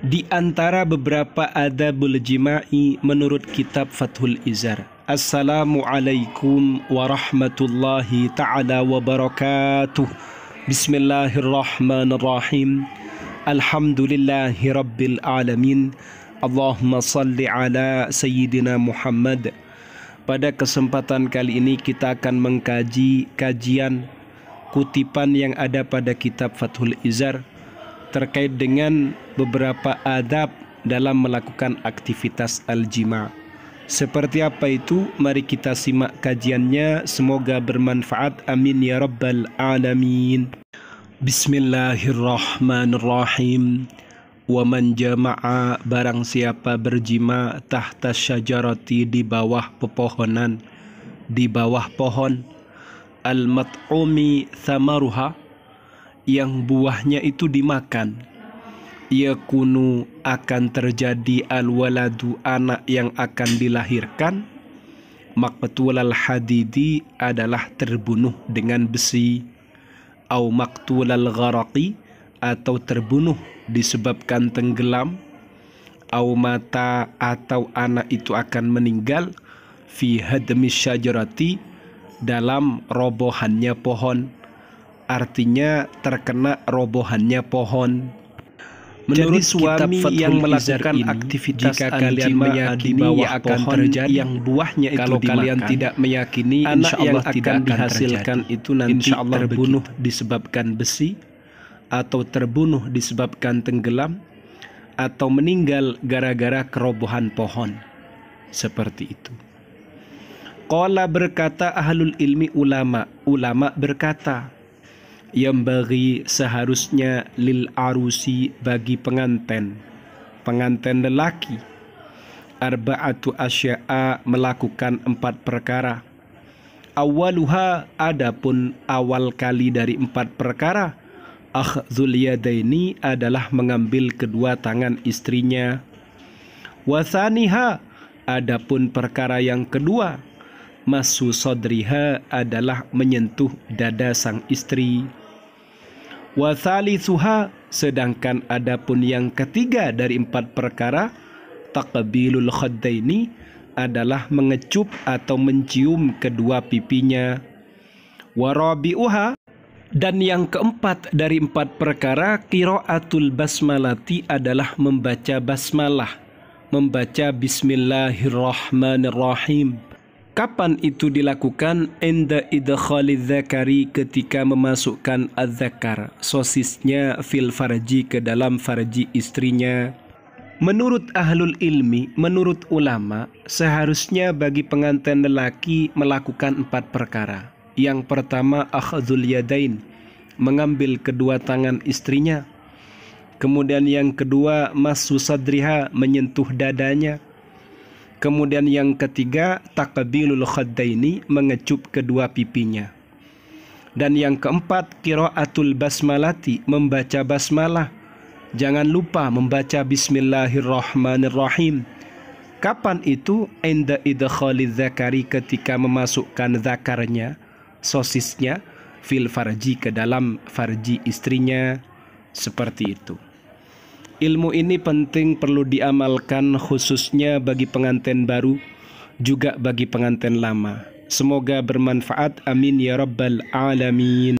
Di antara beberapa adabul jima'i menurut kitab Fathul Izar. Assalamualaikum warahmatullahi taala wabarakatuh. Bismillahirrahmanirrahim. Alhamdulillahi rabbil alamin. Allahumma salli ala sayyidina Muhammad. Pada kesempatan kali ini kita akan mengkaji kajian kutipan yang ada pada kitab Fathul Izar terkait dengan beberapa adab dalam melakukan aktivitas al-jima. Seperti apa itu? Mari kita simak kajiannya. Semoga bermanfaat. Amin ya rabbal alamin. Bismillahirrahmanirrahim. Waman jama'a barang siapa berjima tahta syajarati di bawah pepohonan, di bawah pohon al-mat'umi thamaruha yang buahnya itu dimakan yakunu akan terjadi al-waladu anak yang akan dilahirkan maqtul al-hadidi adalah terbunuh dengan besi au maqtul al-gharaqi atau terbunuh disebabkan tenggelam au mata atau anak itu akan meninggal fi hadmi syajarati dalam robohannya pohon artinya terkena robohannya pohon. Menurut Jadi suami yang melakukan ini, aktivitas jika kalian meyakini bawah akan pohon terjadi, yang buahnya itu kalau dimakan, kalian tidak meyakini anak yang akan dihasilkan terjadi. itu nanti Allah terbunuh begitu. disebabkan besi atau terbunuh disebabkan tenggelam atau meninggal gara-gara kerobohan pohon seperti itu. Qala berkata ahlul ilmi ulama, ulama berkata, yang bagi seharusnya lil arusi bagi penganten penganten lelaki arba'atu asya'a melakukan empat perkara awaluha adapun awal kali dari empat perkara akhzul yadaini adalah mengambil kedua tangan istrinya wasaniha adapun perkara yang kedua masu sodriha adalah menyentuh dada sang istri Wasali suha. sedangkan adapun yang ketiga dari empat perkara takbilul khaddaini adalah mengecup atau mencium kedua pipinya. Warabi'uha dan yang keempat dari empat perkara atul basmalati adalah membaca basmalah Membaca bismillahirrahmanirrahim Kapan itu dilakukan? Enda idkhali dzakari ketika memasukkan adzakar sosisnya fil farji ke dalam farji istrinya. Menurut ahlul ilmi, menurut ulama, seharusnya bagi pengantin lelaki melakukan empat perkara. Yang pertama akhdul yadain, mengambil kedua tangan istrinya. Kemudian yang kedua masu sadriha, menyentuh dadanya. Kemudian yang ketiga takbilul khaddaini mengecup kedua pipinya. Dan yang keempat qiraatul basmalati membaca basmalah. Jangan lupa membaca bismillahirrahmanirrahim. Kapan itu inda idkhali zakari ketika memasukkan zakarnya, sosisnya fil farji ke dalam farji istrinya seperti itu. Ilmu ini penting perlu diamalkan khususnya bagi pengantin baru, juga bagi pengantin lama. Semoga bermanfaat. Amin ya rabbal alamin.